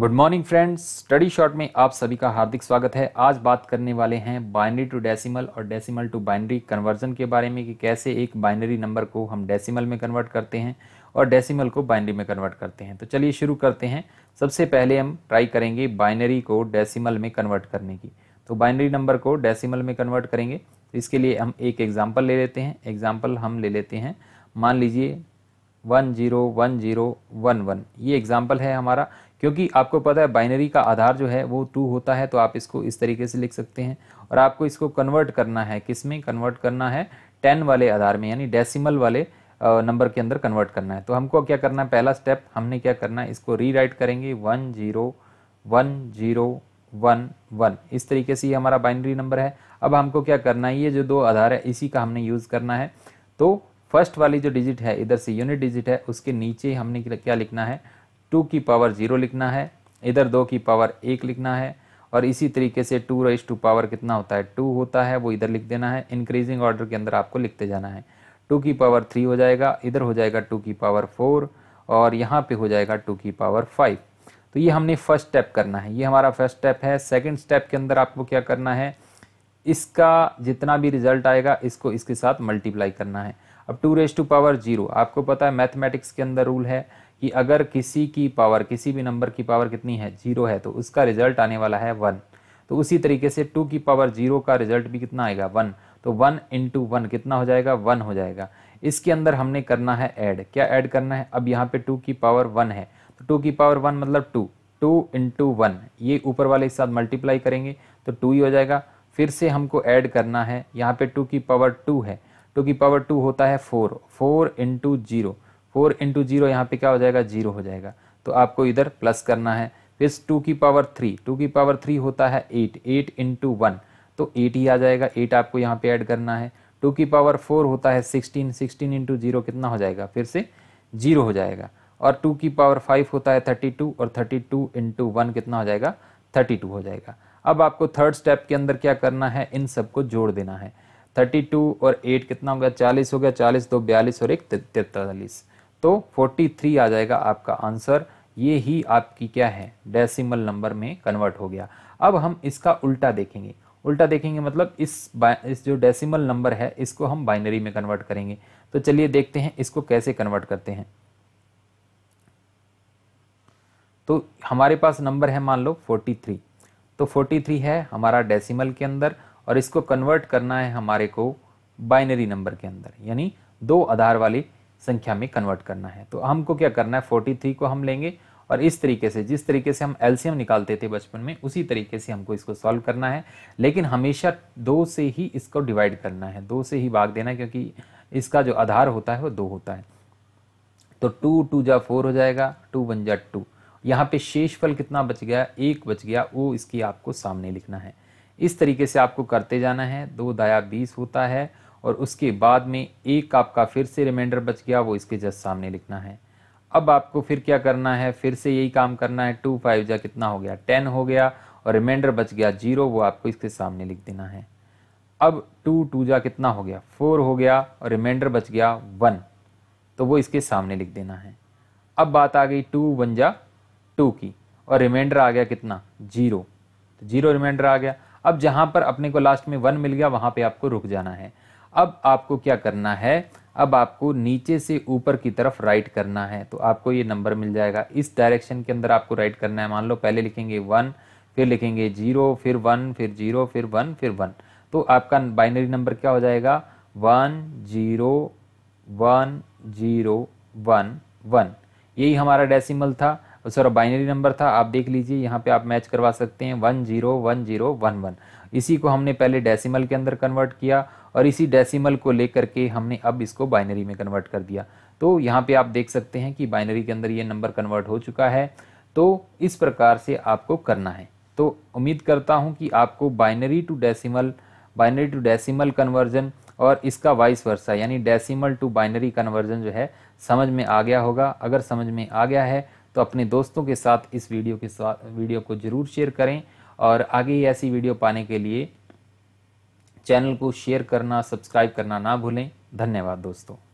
good morning friends study shot में आप सभी का हार्दिक स्वागत है आज बात करने वाले हैं बाइनरी टू डेसिमल और डेसिमल टू बाइनरी कन्वर्जन के बारे में कि कैसे एक बाइनरी नंबर को हम डेसिमल में कन्वर्ट करते हैं और डेसिमल को बाइनरी में कन्वर्ट करते हैं तो चलिए शुरू करते हैं सबसे पहले हम ट्राई करेंगे बाइनरी को डेसीमल में कन्वर्ट करने की तो बाइनरी नंबर को डेसीमल में कन्वर्ट करेंगे तो इसके लिए हम एक एग्ज़ाम्पल ले लेते हैं एग्ज़ाम्पल हम ले लेते हैं मान लीजिए one zero one zero one one ये एग्ज़ाम्पल है हमारा क्योंकि आपको पता है बाइनरी का आधार जो है वो टू होता है तो आप इसको इस तरीके से लिख सकते हैं और आपको इसको कन्वर्ट करना है किस में कन्वर्ट करना है टेन वाले आधार में यानी डेसिमल वाले नंबर के अंदर कन्वर्ट करना है तो हमको क्या करना है पहला स्टेप हमने क्या करना है इसको रीराइट करेंगे one zero one zero one one इस तरीके से ये हमारा बाइनरी नंबर है अब हमको क्या करना है ये जो दो आधार है इसी का हमने यूज़ करना है तो फर्स्ट वाली जो डिजिट है इधर से यूनिट डिजिट है उसके नीचे हमने क्या लिखना है टू की पावर ज़ीरो लिखना है इधर दो की पावर एक लिखना है और इसी तरीके से टू रेस टू पावर कितना होता है टू होता है वो इधर लिख देना है इंक्रीजिंग ऑर्डर के अंदर आपको लिखते जाना है टू की पावर थ्री हो जाएगा इधर हो जाएगा टू की पावर फोर और यहाँ पे हो जाएगा टू की पावर फाइव तो ये हमने फर्स्ट स्टेप करना है ये हमारा फर्स्ट स्टेप है सेकेंड स्टेप के अंदर आपको क्या करना है इसका जितना भी रिजल्ट आएगा इसको इसके साथ मल्टीप्लाई करना है अब two raise to power zero आपको पता है मैथमेटिक्स के अंदर रूल है कि अगर किसी की पावर किसी भी नंबर की पावर कितनी है जीरो है तो उसका रिजल्ट आने वाला है वन तो उसी तरीके से टू की पावर जीरो का रिजल्ट भी कितना आएगा वन तो वन इंटू वन कितना हो जाएगा वन हो जाएगा इसके अंदर हमने करना है ऐड क्या ऐड करना है अब यहाँ पे टू की पावर वन है तो टू की पावर वन मतलब टू टू इंटू वन ये ऊपर वाले के साथ मल्टीप्लाई करेंगे तो टू ही हो जाएगा फिर से हमको ऐड करना है यहाँ पे टू की पावर टू है टू की पावर टू होता है four four into zero four into zero यहाँ पर क्या हो जाएगा जीरो हो जाएगा तो आपको इधर प्लस करना है फिर टू की पावर थ्री टू की पावर थ्री होता है एट एट इंटू वन तो एट ही आ जाएगा एट आपको यहाँ पे ऐड करना है टू की पावर फोर होता है सिक्सटीन सिक्सटीन इंटू जीरो कितना हो जाएगा फिर से जीरो हो जाएगा और टू की पावर फाइव होता है थर्टी टू और थर्टी टू इंटू वन कितना हो जाएगा थर्टी टू हो जाएगा अब आपको थर्ड स्टेप के अंदर क्या करना है इन सबको जोड़ देना है थर्टी टू और एट कितना हो गया चालीस हो गया चालीस दो बयालीस और एक तैतालीस तो 43 आ जाएगा आपका आंसर ये ही आपकी क्या है डेसिमल नंबर में कन्वर्ट हो गया अब हम इसका उल्टा देखेंगे उल्टा देखेंगे मतलब इस इस जो डेसिमल नंबर है इसको हम बाइनरी में कन्वर्ट करेंगे तो चलिए देखते हैं इसको कैसे कन्वर्ट करते हैं तो हमारे पास नंबर है मान लो 43 तो 43 है हमारा डेसिमल के अंदर और इसको कन्वर्ट करना है हमारे को बाइनरी नंबर के अंदर यानी दो आधार वाले संख्या में कन्वर्ट करना है तो हमको क्या करना है फोर्टी थ्री को हम लेंगे और इस तरीके से जिस तरीके से हम एलसीएम निकालते थे बचपन में उसी तरीके से हमको इसको सॉल्व करना है लेकिन हमेशा दो से ही इसको डिवाइड करना है दो से ही भाग देना है क्योंकि इसका जो आधार होता है वो दो होता है तो टू टू जा फोर हो जाएगा टू वन जा टू यहाँ पे शेष फल कितना बच गया एक बच गया वो इसकी आपको सामने लिखना है इस तरीके से आपको करते जाना है दो दाया बीस होता है और उसके बाद में एक आपका फिर से रिमाइंडर बच गया वो इसके जस्ट सामने लिखना है अब आपको फिर क्या करना है फिर से यही काम करना है टू फाइव जा कितना हो गया टेन हो गया और रिमाइंडर बच गया जीरो वो आपको इसके सामने लिख देना है अब टू टू जा कितना हो गया फोर हो गया और रिमाइंडर बच गया वन तो वो इसके सामने लिख देना है अब बात आ गई टू वन जा टू की और रिमाइंडर आ गया कितना जीरो तो जीरो रिमाइंडर आ गया अब जहाँ पर अपने को लास्ट में वन मिल गया वहाँ पे आपको रुक जाना है अब आपको क्या करना है अब आपको नीचे से ऊपर की तरफ राइट करना है तो आपको ये नंबर मिल जाएगा इस डायरेक्शन के अंदर आपको राइट करना है मान लो पहले लिखेंगे वन फिर लिखेंगे जीरो फिर वन फिर जीरो फिर वन फिर वन तो आपका बाइनरी नंबर क्या हो जाएगा one zero one zero one one यही हमारा डेसिमल था और सर बाइनरी नंबर था आप देख लीजिए यहाँ पे आप मैच करवा सकते हैं one zero one zero one one इसी को हमने पहले डेसिमल के अंदर कन्वर्ट किया और इसी डेसिमल को लेकर के हमने अब इसको बाइनरी में कन्वर्ट कर दिया तो यहाँ पे आप देख सकते हैं कि बाइनरी के अंदर ये नंबर कन्वर्ट हो चुका है तो इस प्रकार से आपको करना है तो उम्मीद करता हूँ कि आपको binary to decimal binary to decimal conversion और इसका वाइस वर्सा यानी डेसिमल टू बाइनरी कन्वर्जन जो है समझ में आ गया होगा अगर समझ में आ गया है तो अपने दोस्तों के साथ इस वीडियो के साथ वीडियो को ज़रूर शेयर करें और आगे ऐसी वीडियो पाने के लिए चैनल को शेयर करना सब्सक्राइब करना ना भूलें धन्यवाद दोस्तों